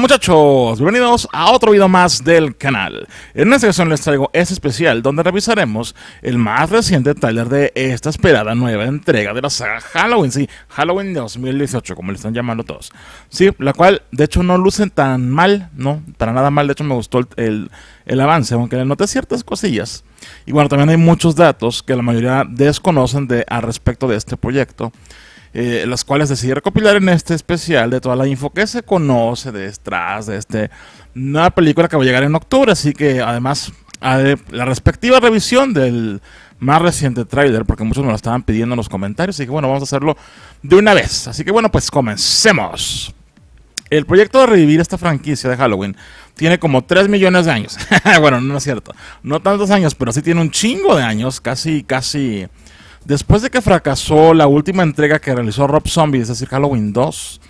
muchachos, bienvenidos a otro video más del canal. En esta ocasión les traigo este especial donde revisaremos el más reciente taller de esta esperada nueva entrega de la saga Halloween, sí, Halloween 2018 como le están llamando todos. Sí, la cual de hecho no lucen tan mal, no, para nada mal, de hecho me gustó el, el, avance, aunque le noté ciertas cosillas. Y bueno, también hay muchos datos que la mayoría desconocen de, al respecto de este proyecto. Eh, las cuales decidí recopilar en este especial de toda la info que se conoce detrás de esta nueva película que va a llegar en octubre, así que además la respectiva revisión del más reciente trailer porque muchos me lo estaban pidiendo en los comentarios, así que bueno, vamos a hacerlo de una vez. Así que bueno, pues comencemos. El proyecto de revivir esta franquicia de Halloween tiene como 3 millones de años. bueno, no es cierto. No tantos años, pero sí tiene un chingo de años, casi, casi Después de que fracasó la última entrega que realizó Rob Zombie, es decir, Halloween 2,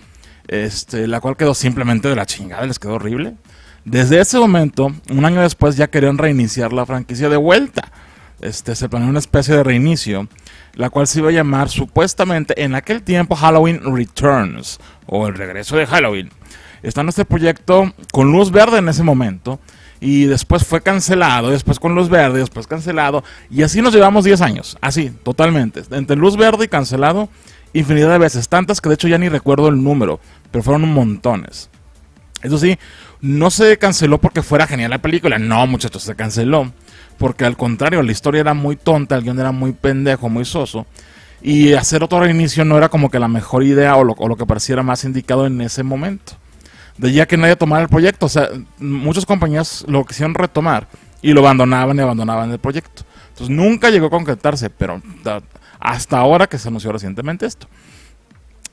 este, la cual quedó simplemente de la chingada, les quedó horrible. Desde ese momento, un año después, ya querían reiniciar la franquicia de vuelta. Este, se planeó una especie de reinicio, la cual se iba a llamar supuestamente en aquel tiempo Halloween Returns o el regreso de Halloween. Está este proyecto con luz verde en ese momento y después fue cancelado, después con luz verde, después cancelado, y así nos llevamos 10 años, así, totalmente, entre luz verde y cancelado, infinidad de veces, tantas que de hecho ya ni recuerdo el número, pero fueron montones. Eso sí, no se canceló porque fuera genial la película, no muchachos, se canceló, porque al contrario, la historia era muy tonta, el guión era muy pendejo, muy soso, y hacer otro reinicio no era como que la mejor idea o lo, o lo que pareciera más indicado en ese momento de ya que nadie tomara el proyecto. O sea, muchas compañías lo quisieron retomar y lo abandonaban y abandonaban el proyecto. Entonces nunca llegó a concretarse, pero hasta ahora que se anunció recientemente esto.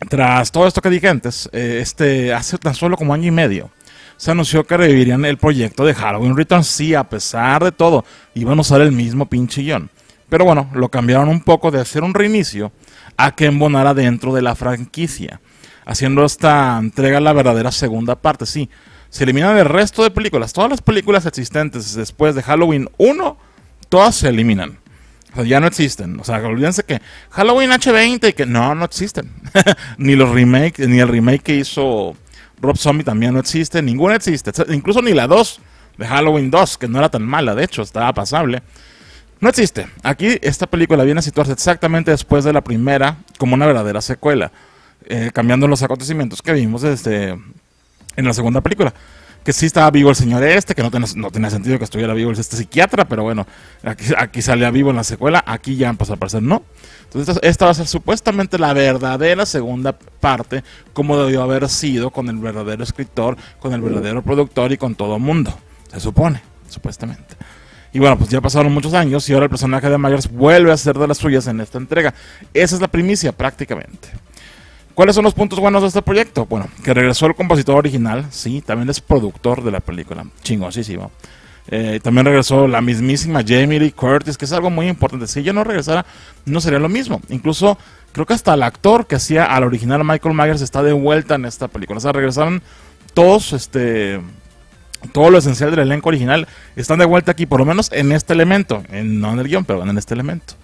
Tras todo esto que dije antes, eh, este, hace tan solo como año y medio, se anunció que revivirían el proyecto de Halloween Returns. Sí, a pesar de todo, iban a usar el mismo pinche guión. Pero bueno, lo cambiaron un poco de hacer un reinicio a que embonara dentro de la franquicia haciendo esta entrega la verdadera segunda parte. Sí, se eliminan el resto de películas. Todas las películas existentes después de Halloween 1, todas se eliminan. O sea, ya no existen. O sea, olvídense que Halloween H20 y que no, no existen. ni los remakes, ni el remake que hizo Rob Zombie también no existe. Ninguna existe. Incluso ni la 2 de Halloween 2, que no era tan mala, de hecho, estaba pasable. No existe. Aquí esta película viene a situarse exactamente después de la primera como una verdadera secuela. Eh, cambiando los acontecimientos que vimos este, en la segunda película. Que sí estaba vivo el señor este, que no tenía, no tenía sentido que estuviera vivo este psiquiatra, pero bueno, aquí, aquí salía vivo en la secuela, aquí ya empezó pues, a aparecer, no. Entonces esta, esta, va a ser supuestamente la verdadera segunda parte, como debió haber sido con el verdadero escritor, con el verdadero productor y con todo el mundo, se supone, supuestamente. Y bueno, pues ya pasaron muchos años y ahora el personaje de Myers vuelve a ser de las suyas en esta entrega. Esa es la primicia prácticamente. ¿Cuáles son los puntos buenos de este proyecto? Bueno, que regresó el compositor original, sí, también es productor de la película, chingosísimo. Eh, también regresó la mismísima Jamie Lee Curtis, que es algo muy importante. Si ella no regresara, no sería lo mismo. Incluso creo que hasta el actor que hacía al original Michael Myers está de vuelta en esta película. O sea, regresaron todos, este, todo lo esencial del elenco original están de vuelta aquí, por lo menos en este elemento, no en el guión, pero en este elemento.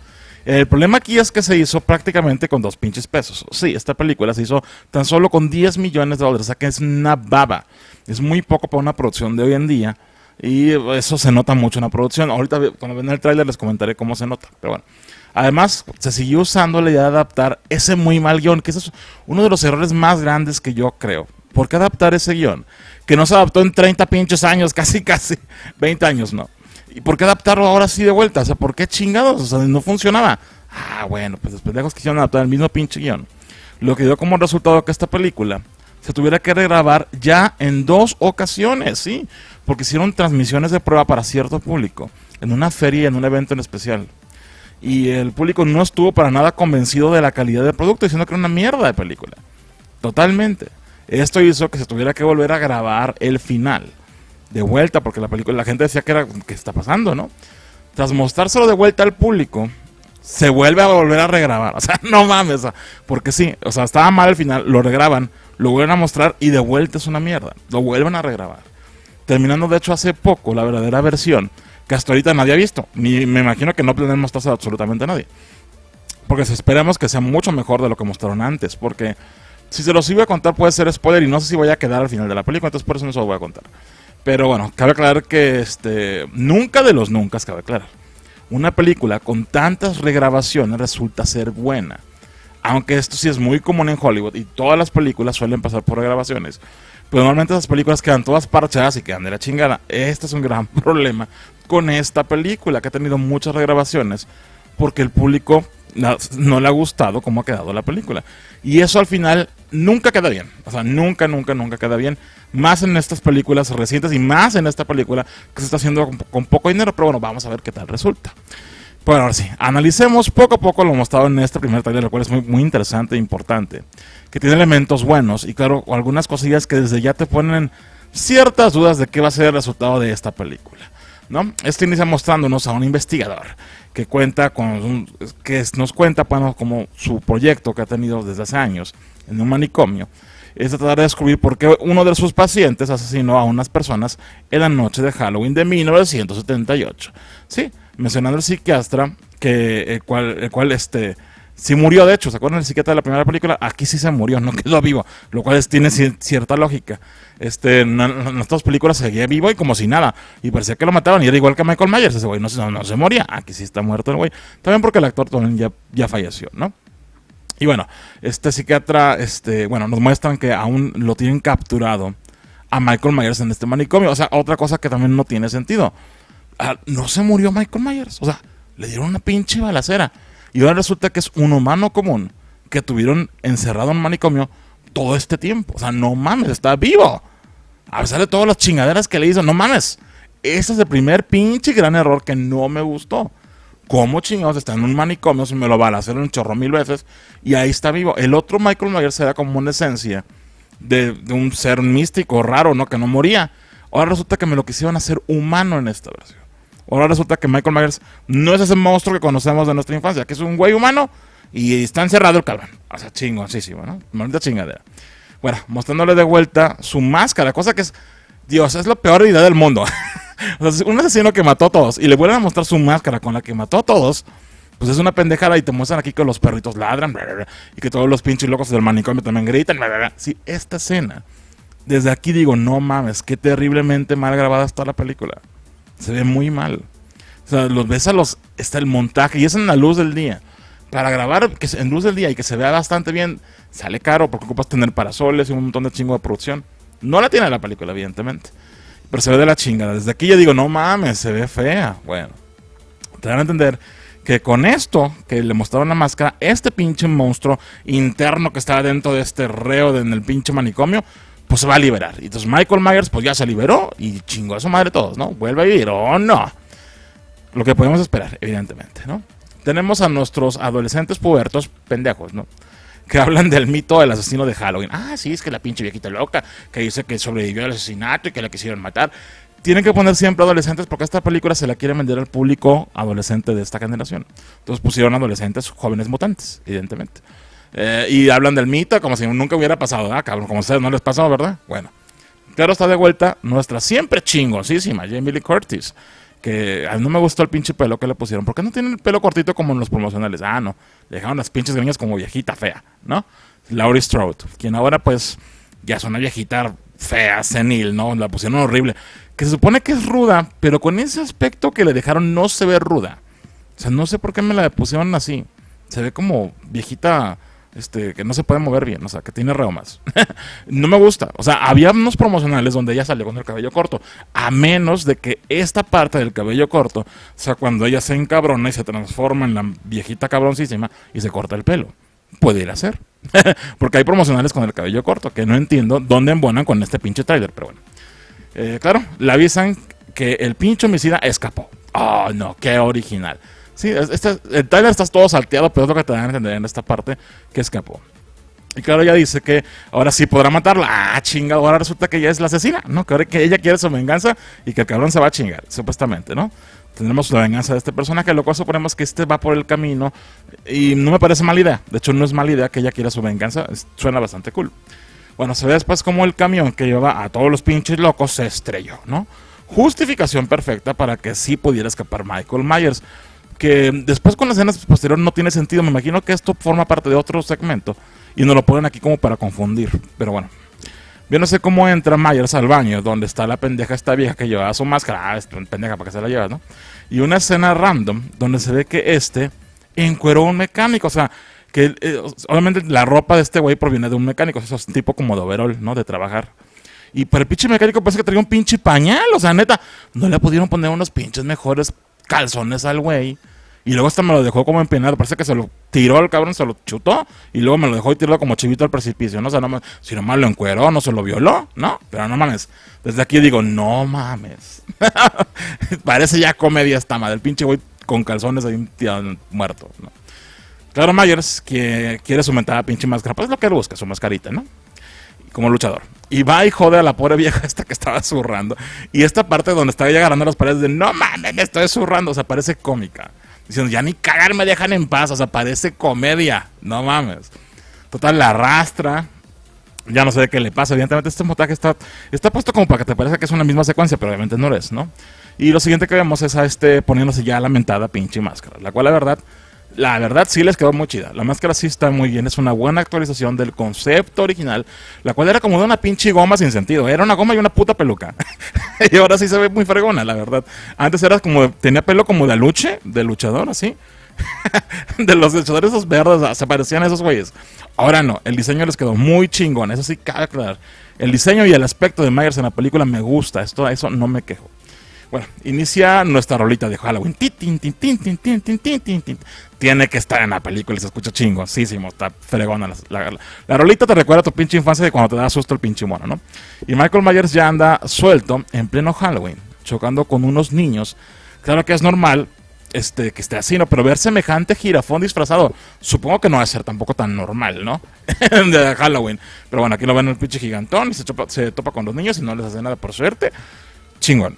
El problema aquí es que se hizo prácticamente con dos pinches pesos. Sí, esta película se hizo tan solo con 10 millones de dólares, o sea que es una baba. Es muy poco para una producción de hoy en día. Y eso se nota mucho en la producción. Ahorita cuando ven el tráiler les comentaré cómo se nota. Pero bueno. Además, se siguió usando la idea de adaptar ese muy mal guión, que es uno de los errores más grandes que yo creo. ¿Por qué adaptar ese guión? Que no se adaptó en 30 pinches años, casi, casi. 20 años, no. ¿Y por qué adaptarlo ahora sí de vuelta? O sea, ¿por qué chingados? O sea, no funcionaba. Ah, bueno, pues los pendejos quisieron adaptar el mismo pinche guión. Lo que dio como resultado que esta película se tuviera que regrabar ya en dos ocasiones, ¿sí? Porque hicieron transmisiones de prueba para cierto público, en una feria en un evento en especial. Y el público no estuvo para nada convencido de la calidad del producto, diciendo que era una mierda de película. Totalmente. Esto hizo que se tuviera que volver a grabar el final de vuelta, porque la película, la gente decía que era, ¿qué está pasando, no? Tras mostrárselo de vuelta al público, se vuelve a volver a regrabar. O sea, no mames, porque sí, o sea, estaba mal al final, lo regraban, lo vuelven a mostrar y de vuelta es una mierda. Lo vuelven a regrabar. Terminando, de hecho, hace poco la verdadera versión, que hasta ahorita nadie ha visto. Ni me imagino que no pueden mostrarse absolutamente a nadie. Porque esperamos que sea mucho mejor de lo que mostraron antes. Porque si se los iba a contar puede ser spoiler y no sé si voy a quedar al final de la película, entonces por eso no se lo voy a contar. Pero bueno, cabe aclarar que este, nunca de los nunca, cabe aclarar. Una película con tantas regrabaciones resulta ser buena. Aunque esto sí es muy común en Hollywood y todas las películas suelen pasar por regrabaciones. Pero pues normalmente esas películas quedan todas parchadas y quedan de la chingada. Este es un gran problema con esta película que ha tenido muchas regrabaciones porque el público no le ha gustado cómo ha quedado la película. Y eso al final nunca queda bien. O sea, nunca, nunca, nunca queda bien. Más en estas películas recientes y más en esta película que se está haciendo con, poco dinero. Pero bueno, vamos a ver qué tal resulta. Bueno, ahora sí, analicemos poco a poco lo mostrado en este primer tarea, lo cual es muy, muy interesante e importante. Que tiene elementos buenos y, claro, algunas cosillas que desde ya te ponen ciertas dudas de qué va a ser el resultado de esta película. ¿no? Este inicia mostrándonos a un investigador que cuenta con que nos cuenta como su proyecto que ha tenido desde hace años en un manicomio, es tratar de descubrir por qué uno de sus pacientes asesinó a unas personas en la noche de Halloween de 1978. Sí, mencionando al psiquiatra, que, el cual, el cual este, sí murió, de hecho, ¿se acuerdan el psiquiatra de la primera película? Aquí sí se murió, no quedó vivo, lo cual tiene cierta lógica. Este, en, en películas seguía vivo y como si nada, y parecía que lo mataron, y era igual que Michael Myers, ese güey no, no, no se moría, aquí sí está muerto el güey. También porque el actor también ya, ya falleció, ¿no? Y bueno, este psiquiatra, este, bueno, nos muestran que aún lo tienen capturado a Michael Myers en este manicomio. O sea, otra cosa que también no tiene sentido. Ah, no se murió Michael Myers. O sea, le dieron una pinche balacera. Y ahora resulta que es un humano común que tuvieron encerrado en manicomio todo este tiempo. O sea, no mames, está vivo. A pesar de todas las chingaderas que le hizo, no mames. Ese es el primer pinche gran error que no me gustó. ¿Cómo chingados está en un manicomio si me lo van a hacer un chorro mil veces? Y ahí está vivo. El otro Michael Myers era como una esencia de, un ser místico raro, ¿no? Que no moría. Ahora resulta que me lo quisieron hacer humano en esta versión. Ahora resulta que Michael Myers no es ese monstruo que conocemos de nuestra infancia, que es un güey humano y está encerrado el cabrón. O sea, chingosísimo, ¿no? Maldita chingadera. Bueno, mostrándole de vuelta su máscara, cosa que es, Dios, es la peor idea del mundo. o un asesino que mató a todos y le vuelven a mostrar su máscara con la que mató a todos, pues es una pendejada y te muestran aquí que los perritos ladran y que todos los pinches locos del manicomio también gritan. Sí, esta escena, desde aquí digo, no mames, qué terriblemente mal grabada está la película. Se ve muy mal. O sea, los ves a los. Está el montaje y es en la luz del día. Para grabar que en luz del día y que se vea bastante bien, sale caro porque ocupas tener parasoles y un montón de chingo de producción. No la tiene la película, evidentemente. Pero se ve de la chingada. Desde aquí ya digo, no mames, se ve fea. Bueno, te dan a entender que con esto que le mostraron la máscara, este pinche monstruo interno que estaba dentro de este reo de, en el pinche manicomio, pues se va a liberar. Y entonces Michael Myers pues ya se liberó y chingó a su madre todos, ¿no? Vuelve a vivir, ¿o no? Lo que podemos esperar, evidentemente, ¿no? Tenemos a nuestros adolescentes pubertos pendejos, ¿no? que hablan del mito del asesino de Halloween. Ah, sí, es que la pinche viejita loca que dice que sobrevivió al asesinato y que la quisieron matar. Tienen que poner siempre adolescentes porque esta película se la quiere vender al público adolescente de esta generación. Entonces pusieron adolescentes jóvenes mutantes, evidentemente. Eh, y hablan del mito como si nunca hubiera pasado, ¿verdad? Ah, cabrón, como a ustedes no les pasó, ¿verdad? Bueno. Claro, está de vuelta nuestra siempre chingosísima Jamie Lee Curtis que no me gustó el pinche pelo que le pusieron. ¿Por qué no tienen el pelo cortito como en los promocionales? Ah, no. Le dejaron las pinches greñas como viejita fea, ¿no? Laurie Strode, quien ahora pues ya es una viejita fea, senil, ¿no? La pusieron horrible. Que se supone que es ruda, pero con ese aspecto que le dejaron no se ve ruda. O sea, no sé por qué me la pusieron así. Se ve como viejita este, que no se puede mover bien, o sea, que tiene reomas no me gusta. O sea, había unos promocionales donde ella salió con el cabello corto, a menos de que esta parte del cabello corto, o sea, cuando ella se encabrona y se transforma en la viejita cabroncísima y se corta el pelo. Puede ir a ser. Porque hay promocionales con el cabello corto, que no entiendo dónde embonan con este pinche trailer, pero bueno. Eh, claro, le avisan que el pinche homicida escapó. Oh, no, qué original. Sí, este, el Tyler está todo salteado, pero es lo que te dan a entender en esta parte que escapó. Y claro, ella dice que ahora sí podrá matarla. Ah, chinga, ahora resulta que ella es la asesina, ¿no? Que que ella quiere su venganza y que el cabrón se va a chingar, supuestamente, ¿no? Tendremos la venganza de este personaje, lo cual suponemos que este va por el camino y no me parece mala idea. De hecho, no es mala idea que ella quiera su venganza, suena bastante cool. Bueno, se ve después como el camión que lleva a todos los pinches locos se estrelló, ¿no? Justificación perfecta para que sí pudiera escapar Michael Myers que después con las escenas posteriores no tiene sentido. Me imagino que esto forma parte de otro segmento y nos lo ponen aquí como para confundir. Pero bueno. Yo no sé cómo entra Myers al baño, donde está la pendeja esta vieja que llevaba su máscara. Ah, pendeja, ¿para qué se la lleva, no? Y una escena random donde se ve que este encueró a un mecánico. O sea, que eh, obviamente la ropa de este güey proviene de un mecánico. Eso es tipo como de overall, ¿no? De trabajar. Y para el pinche mecánico parece que traía un pinche pañal. O sea, neta, no le pudieron poner unos pinches mejores calzones al güey. Y luego esta me lo dejó como empinado. Parece que se lo tiró al cabrón, se lo chutó. Y luego me lo dejó y tiró como chivito al precipicio. No no, si nomás lo encueró, no se lo violó, ¿no? Pero no mames. Desde aquí digo, no mames. Parece ya comedia esta madre. El pinche güey con calzones ahí muerto, Claro, Myers, que quiere su mentada pinche máscara. Pues es lo que él busca, su mascarita, ¿no? como luchador. Y va y jode a la pobre vieja esta que estaba zurrando. Y esta parte donde estaba ella agarrando las paredes de no mames, me estoy zurrando, o sea, parece cómica diciendo, ya ni cagar me dejan en paz, o sea, parece comedia, no mames. Total, la arrastra, ya no sé de qué le pasa, evidentemente este montaje está, está puesto como para que te parezca que es una misma secuencia, pero obviamente no lo es, ¿no? Y lo siguiente que vemos es a este poniéndose ya lamentada pinche máscara, la cual la verdad la verdad sí les quedó muy chida. La máscara sí está muy bien. Es una buena actualización del concepto original, la cual era como de una pinche goma sin sentido. Era una goma y una puta peluca. y ahora sí se ve muy fregona, la verdad. Antes era como, tenía pelo como de luche de luchador, así. de los luchadores esos verdes, ah, se parecían a esos güeyes. Ahora no, el diseño les quedó muy chingón. Eso sí cabe El diseño y el aspecto de Myers en la película me gusta. Esto, eso no me quejo. Bueno, inicia nuestra rolita de Halloween. Tiene que estar en la película, y se escucha chingosísimo, está fregona. La, la, la, rolita te recuerda a tu pinche infancia de cuando te da susto el pinche mono, ¿no? Y Michael Myers ya anda suelto en pleno Halloween, chocando con unos niños. Claro que es normal este, que esté así, ¿no? Pero ver semejante jirafón disfrazado, supongo que no va a ser tampoco tan normal, ¿no? de Halloween. Pero bueno, aquí lo ven el pinche gigantón y se, se topa con los niños y no les hace nada, por suerte. Chingón.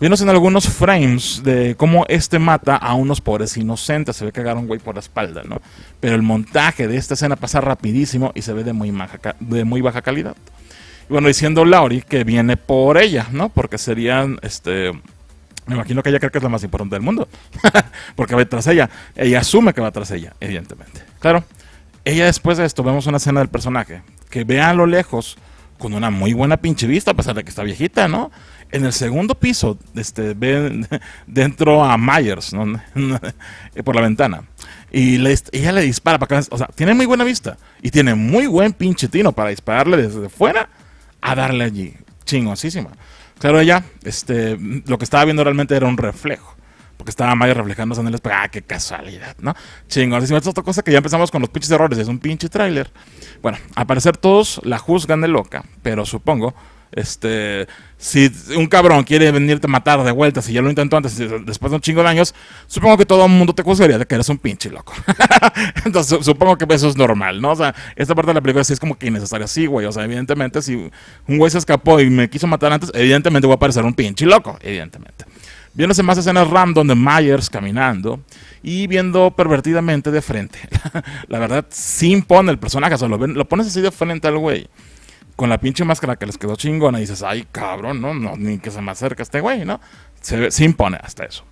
Vimos en algunos frames de cómo este mata a unos pobres inocentes. Se ve que un güey por la espalda, ¿no? Pero el montaje de esta escena pasa rapidísimo y se ve de muy, baja de muy baja calidad. Y bueno, diciendo Lauri que viene por ella, ¿no? Porque serían, este... Me imagino que ella cree que es la más importante del mundo. Porque va tras ella. Ella asume que va tras ella, evidentemente. Claro. Ella después de esto, vemos una escena del personaje. Que ve a lo lejos con una muy buena pinche vista, a pesar de que está viejita, ¿no? En el segundo piso, este, ven dentro a Myers, ¿no? por la ventana. Y ella le dispara para acá. O sea, tiene muy buena vista. Y tiene muy buen pinche tino para dispararle desde fuera a darle allí. Chingosísima. Claro, ella, este, lo que estaba viendo realmente era un reflejo porque estaba Maya reflejándose en el espejo. ¡Ah, qué casualidad, ¿no? Chingón. Es otra cosa que ya empezamos con los pinches errores. Es un pinche tráiler. Bueno, al parecer todos la juzgan de loca, pero supongo. Este, si un cabrón quiere venirte a matar de vuelta, si ya lo intentó antes, después de un chingo de años, supongo que todo el mundo te juzgaría de que eres un pinche loco. Entonces, supongo que eso es normal, ¿no? O sea, esta parte de la película sí es como que innecesaria, sí, güey. O sea, evidentemente, si un güey se escapó y me quiso matar antes, evidentemente voy a parecer un pinche loco, evidentemente viéndose más escenas random de Myers caminando y viendo pervertidamente de frente. la verdad, se impone el personaje, o sea, lo, pones así de frente al güey con la pinche máscara que les quedó chingona y dices, ay cabrón, no, no ni que se me acerque este güey, ¿no? Se, impone hasta eso.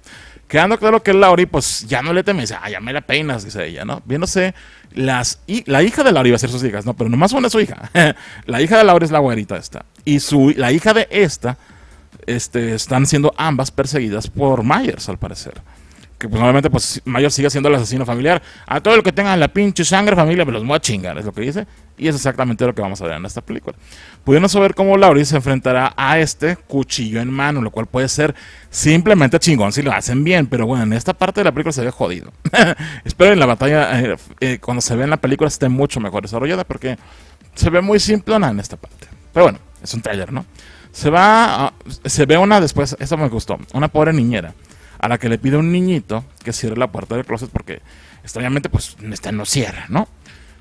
Quedando claro que Lauri, pues ya no le teme, dice, ay, ya me la peinas, dice ella, ¿no? Viéndose las. Y, la hija de Lauri va a ser sus hijas, ¿no? Pero nomás una es su hija. la hija de Lauri es la güerita esta. Y su, la hija de esta este, están siendo ambas perseguidas por Myers, al parecer. Que pues obviamente pues Myers sigue siendo el asesino familiar. A todo lo que tengan la pinche sangre familia me los voy a chingar, es lo que dice. Y es exactamente lo que vamos a ver en esta película. Pudiendo saber cómo Laurie se enfrentará a este cuchillo en mano, lo cual puede ser simplemente chingón si lo hacen bien. Pero bueno, en esta parte de la película se ve jodido. Espero en la batalla, eh, eh, cuando se ve en la película, esté mucho mejor desarrollada porque se ve muy simplona en esta parte. Pero bueno, es un trailer, ¿no? Se va, se ve una después, esa me gustó, una pobre niñera, a la que le pide un niñito que cierre la puerta del closet porque extrañamente pues esta no cierra, ¿no?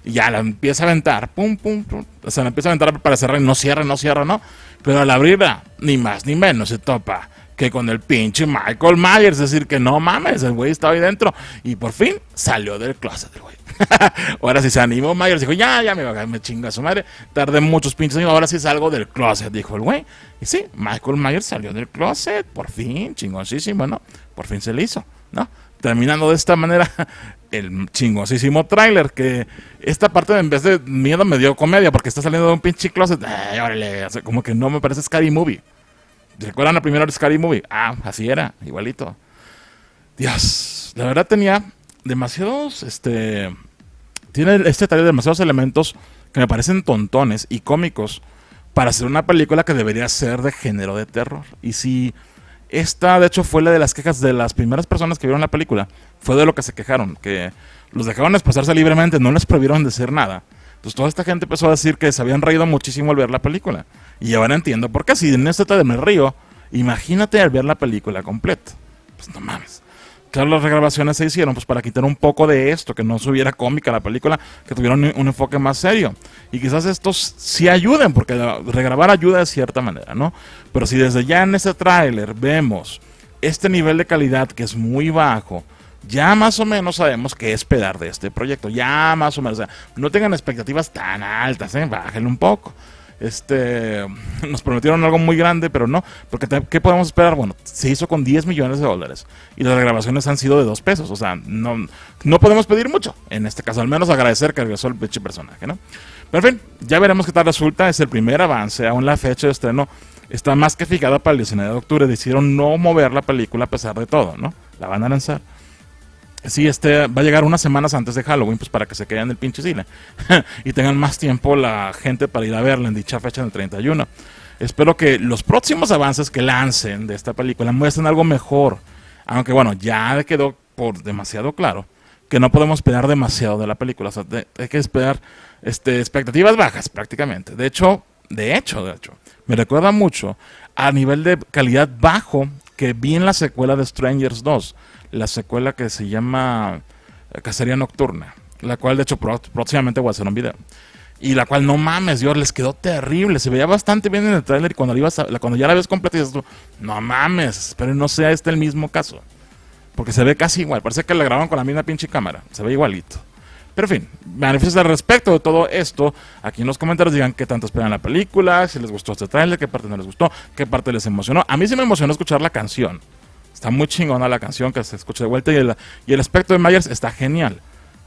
Y ya la empieza a aventar, pum, pum, pum, o sea, la empieza a aventar para cerrar y no cierra, no cierra, ¿no? Pero al abrirla, ni más ni menos, se topa que con el pinche Michael Myers. Es decir, que no mames, el güey estaba ahí dentro. Y por fin salió del closet güey. ahora sí se animó Myers, dijo, ya, ya me, me chinga su madre. Tardé muchos pinches años, ahora sí salgo del closet, dijo el güey. Y sí, Michael Myers salió del closet, por fin, chingosísimo, ¿no? Por fin se le hizo, ¿no? Terminando de esta manera el chingosísimo trailer que esta parte en vez de miedo me dio comedia, porque está saliendo de un pinche closet, órale, como que no me parece Scary Movie. ¿Recuerdan la primera Scary Movie? Ah, así era, igualito. Dios, la verdad tenía demasiados, este, tiene este taller demasiados elementos que me parecen tontones y cómicos para hacer una película que debería ser de género de terror. Y si esta, de hecho, fue la de las quejas de las primeras personas que vieron la película, fue de lo que se quejaron, que los dejaron expresarse libremente, no les prohibieron decir nada. Entonces toda esta gente empezó a decir que se habían reído muchísimo al ver la película. Y ahora entiendo porque Si en este te me río, imagínate al ver la película completa. Pues no mames. Claro, las regrabaciones se hicieron pues para quitar un poco de esto, que no subiera cómica la película, que tuvieron un, enfoque más serio. Y quizás estos sí ayuden, porque regrabar ayuda de cierta manera, ¿no? Pero si desde ya en ese tráiler vemos este nivel de calidad que es muy bajo, ya más o menos sabemos qué esperar de este proyecto. Ya más o menos. O sea, no tengan expectativas tan altas, ¿eh? un poco este, nos prometieron algo muy grande, pero no, porque ¿qué podemos esperar? Bueno, se hizo con 10 millones de dólares y las grabaciones han sido de 2 pesos, o sea, no, no podemos pedir mucho, en este caso, al menos agradecer que regresó el pinche personaje, ¿no? Pero en fin, ya veremos qué tal resulta, es el primer avance, aún la fecha de estreno está más que fijada para el 19 de octubre, decidieron no mover la película a pesar de todo, ¿no? La van a lanzar. Sí, este va a llegar unas semanas antes de Halloween, pues para que se queden en el pinche cine y tengan más tiempo la gente para ir a verla en dicha fecha del 31. Espero que los próximos avances que lancen de esta película muestren algo mejor. Aunque bueno, ya quedó por demasiado claro que no podemos esperar demasiado de la película. hay que esperar este, expectativas bajas prácticamente. De hecho, de hecho, de hecho, me recuerda mucho a nivel de calidad bajo que vi en la secuela de Strangers 2 la secuela que se llama eh, Cacería Nocturna, la cual de hecho próximamente voy a hacer un video. Y la cual, no mames, Dios, les quedó terrible. Se veía bastante bien en el trailer y cuando, ibas cuando ya la ves completa, dices, no mames, pero no sea este el mismo caso. Porque se ve casi igual. Parece que la grabaron con la misma pinche cámara. Se ve igualito. Pero en fin, manifiestas al respecto de todo esto. Aquí en los comentarios digan qué tanto esperan la película, si les gustó este trailer, qué parte no les gustó, qué parte les emocionó. A mí sí me emocionó escuchar la canción. Está muy chingona la canción que se escucha de vuelta y el, aspecto de Myers está genial.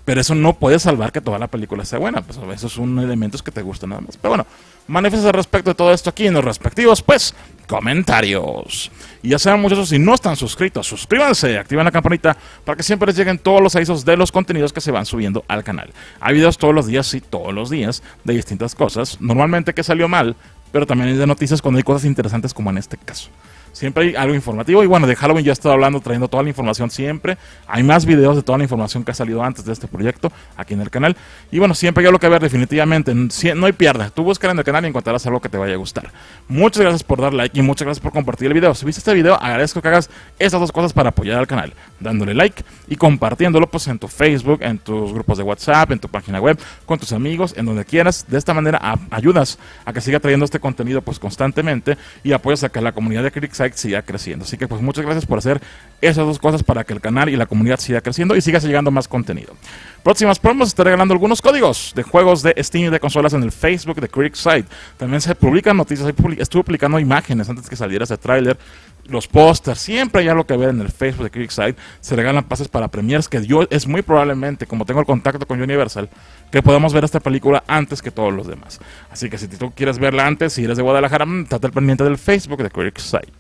Pero eso no puede salvar que toda la película sea buena. Pues es son elementos que te gustan nada más. Pero bueno, manifiestas al respecto de todo esto aquí en los respectivos, pues, comentarios. Y ya saben, muchos, si no están suscritos, suscríbanse, activen la campanita para que siempre les lleguen todos los avisos de los contenidos que se van subiendo al canal. Hay videos todos los días, sí, todos los días, de distintas cosas. Normalmente que salió mal, pero también hay de noticias cuando hay cosas interesantes como en este caso. Siempre hay algo informativo. Y bueno, de Halloween ya estado hablando, trayendo toda la información siempre. Hay más videos de toda la información que ha salido antes de este proyecto aquí en el canal. Y bueno, siempre hay algo que ver, definitivamente. No hay pierda. Tú buscas en el canal y encontrarás algo que te vaya a gustar. Muchas gracias por dar like y muchas gracias por compartir el video. Si viste este video, agradezco que hagas esas dos cosas para apoyar al canal. Dándole like y compartiéndolo pues en tu Facebook, en tus grupos de WhatsApp, en tu página web, con tus amigos, en donde quieras. De esta manera ayudas a que siga trayendo este contenido pues constantemente y apoyas a que la comunidad de Crix siga creciendo. Así que pues muchas gracias por hacer esas dos cosas para que el canal y la comunidad siga creciendo y siga llegando más contenido. Próximas promos estaré regalando algunos códigos de juegos de Steam y de consolas en el Facebook de Critic También se publican noticias, estuve publicando imágenes antes que saliera ese tráiler los pósters, siempre hay algo que ver en el Facebook de Site. Se regalan pases para premiers que yo es muy probablemente, como tengo el contacto con Universal, que podamos ver esta película antes que todos los demás. Así que si tú quieres verla antes, si eres de Guadalajara, mm, estate el pendiente del Facebook de site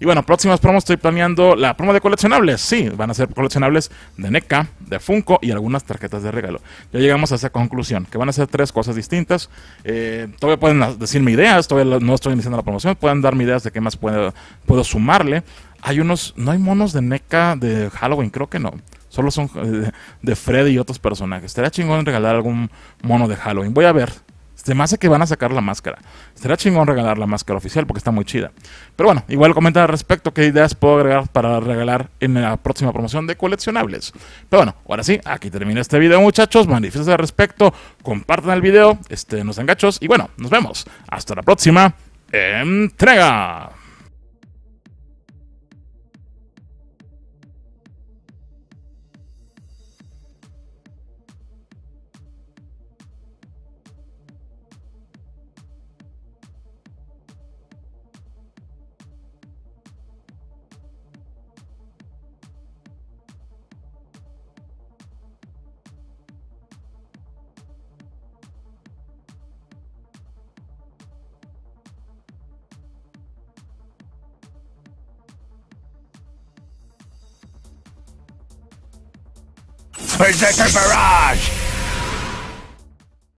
y bueno, próximas promos estoy planeando la promo de coleccionables. Sí, van a ser coleccionables de NECA, de Funko y algunas tarjetas de regalo. Ya llegamos a esa conclusión, que van a ser tres cosas distintas. Eh, todavía pueden decirme ideas, todavía no estoy iniciando la promoción, pueden darme ideas de qué más puedo, puedo sumarle. Hay unos, no hay monos de NECA de Halloween, creo que no. Solo son eh, de Freddy y otros personajes. Estaría chingón regalar algún mono de Halloween. Voy a ver. Se me hace que van a sacar la máscara. Será chingón regalar la máscara oficial porque está muy chida. Pero bueno, igual comenta al respecto qué ideas puedo agregar para regalar en la próxima promoción de coleccionables. Pero bueno, ahora sí, aquí termina este video, muchachos. Manifiestense al respecto, compartan el video, este, nos enganchos y bueno, nos vemos. Hasta la próxima entrega. Berserker Barrage!